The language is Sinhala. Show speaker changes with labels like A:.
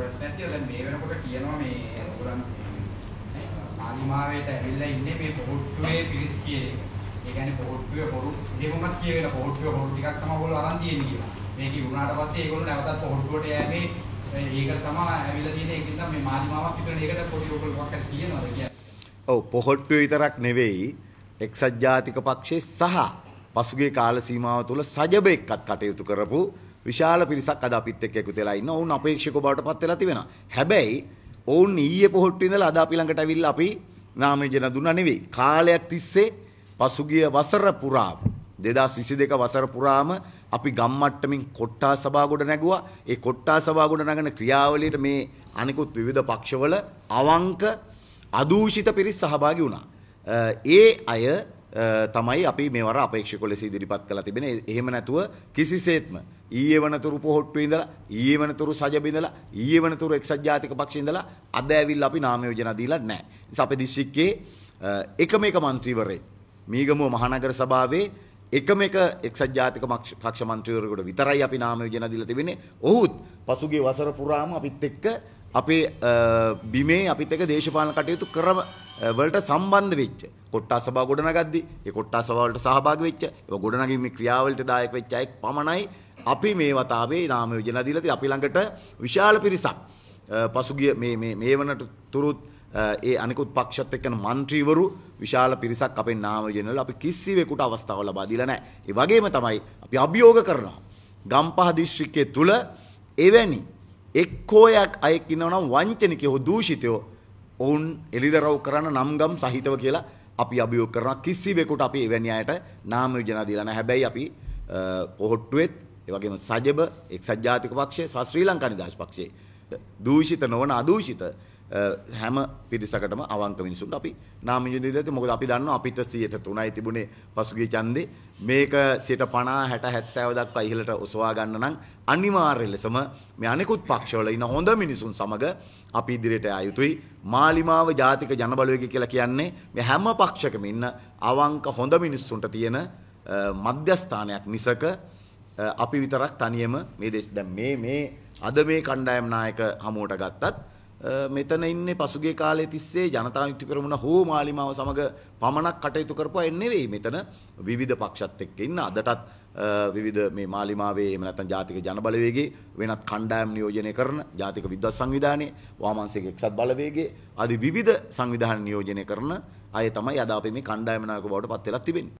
A: ප්‍රශ්නයක් කියලා දැන් මේ වෙනකොට කියනවා මේ උගලන් පාලිමාවේට ඇවිල්ලා ඉන්නේ මේ පොහොට්ටුවේ පිරිස් කියන එක. ඒ කියන්නේ පොහොට්ටුවේ හොරු එහෙමමත් කියවෙන පොහොට්ටුවේ හොරු ටිකක් තමයි ඔයගොල්ලෝ අරන් තියෙන්නේ කියලා. මේක ඉවුනාට පස්සේ ඒගොල්ලෝ නැවතත් පොහොට්ටුවට යෑමේ ඒකට තමයි ඇවිල්ලා තියෙන්නේ ඒකින් තමයි මේ මාලිමාවක් පිටරණ ඒකට පොඩි ඔයගොල්ලෝ මොකක්ද කියනවාද කියන්නේ.
B: ඔව් පොහොට්ටුවේ විතරක් නෙවෙයි එක්සත් ජාතික පක්ෂයේ සහ පසුගිය කාල සීමාව තුළ සජබ එක්කත් කටයුතු කරපු විශාල පිරිසක් අද අපිත් එක්ක එකතු වෙලා ඉන්න ඔවුන් අපේක්ෂකව බවට පත් වෙලා තිබෙනවා. හැබැයි ඔවුන් ඊයේ පොහොට්ටු ඉඳලා අද අපි ළඟට අවිල්ලා අපි නාමයෝජන දුන්නා නෙවෙයි. කාලයක් තිස්සේ පසුගිය වසර පුරාම 2022 වසර පුරාම අපි ගම්මට්ටමින් කොට්ටා සභා ගොඩ නැගුවා. ඒ කොට්ටා සභා ගොඩ නගන ක්‍රියාවලියට මේ අනිකුත් විවිධ පක්ෂවල අවංක අදූෂිත පිරිස් සහභාගී වුණා. ඒ අය තමයි අපි මේවර අපේක්ෂක ලෙස ඉදිරිපත් කළ තිබෙන එහෙම නැතුව කිසිසේත්ම ඊයේ වනතුරු පොහොට්ටු ඉඳලා ඊයේ වනතුරු සජබිඳලා ඊයේ වනතුරු එක්සත් ජාතික පක්ෂ ඉඳලා අද ඇවිල්ලා අපි නාම යෝජනා දීලා නැහැ. නිසා අපේ දිස්ත්‍රික්කයේ එකම එක മന്ത്രിවරයෙක් මීගමුව මහනගර සභාවේ එකම එක එක්සත් ජාතික පක්ෂ മന്ത്രിවරයෙකුට විතරයි අපි නාම යෝජනා දීලා තිබෙන්නේ. ඔහුත් පසුගිය වසර පුරාම අපිත් එක්ක අපේ බිමේ අපිත් එක දේශපාලන කටයුතු කරම වලට සම්බන්ධ වෙච්ච කොට්ටා සභා ගොඩනගද්දි ඒ කොට්ටා සභාවලට සහභාගී වෙච්ච ඒ ගොඩනැගීමේ ක්‍රියාවලට දායක වෙච්ච අයෙක් පමණයි අපි මේ වතාවේ නාම යෝජනා දීලා තියෙන්නේ අපි ළඟට විශාල පිරිසක් පසුගිය මේ මේ මේ වනට තුරුත් ඒ අනිකුත් පක්ෂත් එක්කන මන්ත්‍රීවරු විශාල පිරිසක් අපේ නාම යෝජනාවල අපි කිසිවෙකුට අවස්ථාව ලබා දීලා නැහැ. ඒ වගේම තමයි අපි අභියෝග කරනවා. ගම්පහ දිස්ත්‍රික්කයේ තුල එවැනි එක්කෝයක් අයෙක් ඉන්නවනම් වංචනිකයෝ දූෂිතයෝ ඔවුන් එළිදරව් කරන්න නම්ගම් සහිතව කියලා අපි අභියෝග කරන කිසිවෙකුට අපි එවැනි අයට නාම යෝජනා දීලා නැහැ. හැබැයි අපි පොහොට්ටුවෙත් ඒ වගේම සජබ එක්සත් ජාතික පක්ෂය සහ ශ්‍රී ලංකා නිදහස් පක්ෂයේ දූෂිත නොවන අදූෂිත හැම පිරිසකටම අවංක මිනිසුන්ට අපි නාමියුදේ දති මොකද අපි දන්නවා අපිට 103යි තිබුණේ පසුගිය ඡන්දේ මේක 150 60 70 දක්වා ඉහළට ඔසවා ගන්න නම් අනිවාර්ය ලෙසම මේ අනෙකුත් පක්ෂවල ඉන්න හොඳ මිනිසුන් සමග අපි ඉදිරියට ආ යුතුයි මාලිමාව ජාතික ජනබලවේගය කියලා කියන්නේ මේ හැම පක්ෂකම ඉන්න අවංක හොඳ මිනිස්සුන්ට තියෙන මධ්‍යස්ථානයක් මිසක අපි විතරක් තනියම මේ දැන් මේ මේ අද මේ කණ්ඩායම් නායක හමුවට ගත්තත් මෙතන ඉන්නේ පසුගිය කාලයේ තිස්සේ ජනතා විමුක්ති පෙරමුණ හෝ මාලිමාව සමග පමණක් කටයුතු කරපු අය නෙවෙයි. මෙතන විවිධ පක්ෂත් එක්ක ඉන්න අදටත් විවිධ මේ මාලිමාවේ එහෙම නැත්නම් ජාතික ජනබලවේගයේ වෙනත් කණ්ඩායම් නියෝජනය කරන ජාතික විද්වත් සංවිධානයේ වාමාංශික එක්සත් බලවේගයේ ආදී විවිධ සංවිධාන නියෝජනය කරන අය තමයි අද අපි මේ කණ්ඩායම නායක බවට පත් වෙලා තිබෙන්නේ.